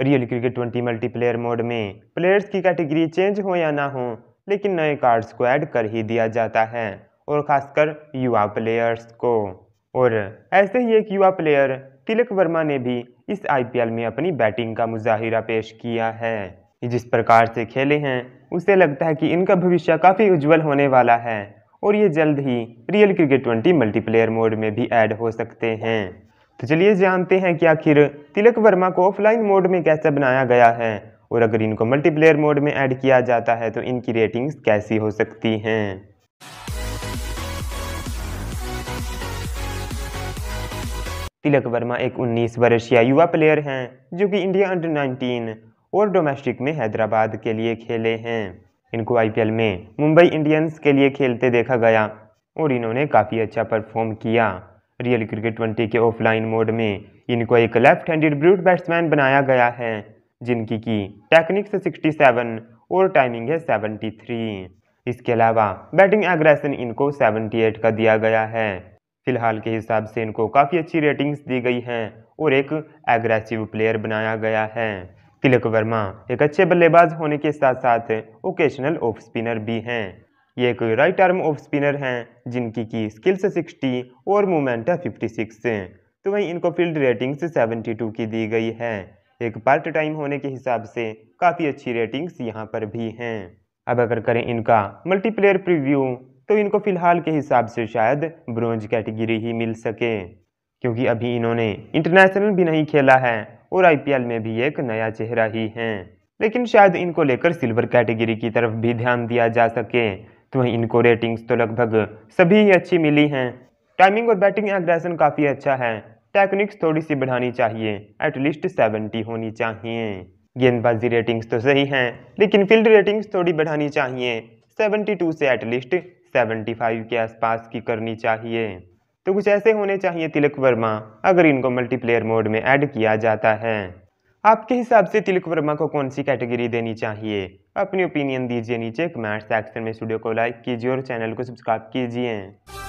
real cricket twenty multiplayer mode में players की category change हो या ना हो लेकिन नए कार्ड्स को ऐड कर ही दिया जाता है और खासकर युवा प्लेयर्स को और ऐसे ही एक युवा प्लेयर तिलक वर्मा ने भी इस आईपीएल में अपनी बैटिंग का मुजाहिरा पेश किया है जिस प्रकार से खेले हैं उसे लगता है कि इनका भविष्य काफ़ी उज्जवल होने वाला है और ये जल्द ही real cricket twenty multiplayer mode में भी ऐड हो सकते हैं तो चलिए जानते हैं कि आखिर तिलक वर्मा को ऑफलाइन मोड में कैसे बनाया गया है और अगर इनको मल्टीप्लेयर मोड में ऐड किया जाता है तो इनकी रेटिंग्स कैसी हो सकती हैं तिलक वर्मा एक 19 वर्षीय युवा प्लेयर हैं जो कि इंडिया अंडर 19 और डोमेस्टिक में हैदराबाद के लिए खेले हैं इनको आईपीएल में मुंबई इंडियंस के लिए खेलते देखा गया और इन्होंने काफ़ी अच्छा परफॉर्म किया रियल क्रिकेट ट्वेंटी के ऑफलाइन मोड में इनको एक लेफ्ट हैंडेड ब्रूट बैट्समैन बनाया गया है जिनकी की टेक्निक्स सेवन और टाइमिंग है थ्री इसके अलावा बैटिंग एग्रेसन इनको सेवनटी एट का दिया गया है फिलहाल के हिसाब से इनको काफ़ी अच्छी रेटिंग्स दी गई हैं और एक एग्रेसिव प्लेयर बनाया गया है तिलक वर्मा एक अच्छे बल्लेबाज होने के साथ साथ ओकेशनल ऑफ स्पिनर भी हैं ये एक राइट आर्म ऑफ स्पिनर हैं जिनकी की स्किल्स सिक्सटी और मोमेंटा फिफ्टी सिक्स तो वहीं इनको फील्ड रेटिंग्स टू की दी गई है एक पार्ट टाइम होने के हिसाब से काफ़ी अच्छी रेटिंग्स यहाँ पर भी हैं अब अगर करें इनका मल्टीप्लेयर प्रीव्यू तो इनको फ़िलहाल के हिसाब से शायद ब्रोंज कैटेगरी ही मिल सके क्योंकि अभी इन्होंने इंटरनेशनल भी नहीं खेला है और आईपीएल में भी एक नया चेहरा ही है लेकिन शायद इनको लेकर सिल्वर कैटेगरी की तरफ भी ध्यान दिया जा सके तो वहीं इनको रेटिंग्स तो लगभग सभी ही अच्छी मिली हैं टाइमिंग और बैटिंग एग्रेसन काफ़ी अच्छा है टेक्निक्स थोड़ी सी बढ़ानी चाहिए एटलीस्ट सेवेंटी होनी चाहिए गेंदबाजी रेटिंग्स तो सही हैं लेकिन फील्ड रेटिंग्स थोड़ी बढ़ानी चाहिए टू से एटलीस्ट फाइव के आसपास की करनी चाहिए तो कुछ ऐसे होने चाहिए तिलक वर्मा अगर इनको मल्टीप्लेयर मोड में ऐड किया जाता है आपके हिसाब से तिलक वर्मा को कौन सी कैटेगरी देनी चाहिए अपनी ओपिनियन दीजिए नीचे कमेंट सेक्शन में स्टूडियो को लाइक कीजिए और चैनल को सब्सक्राइब कीजिए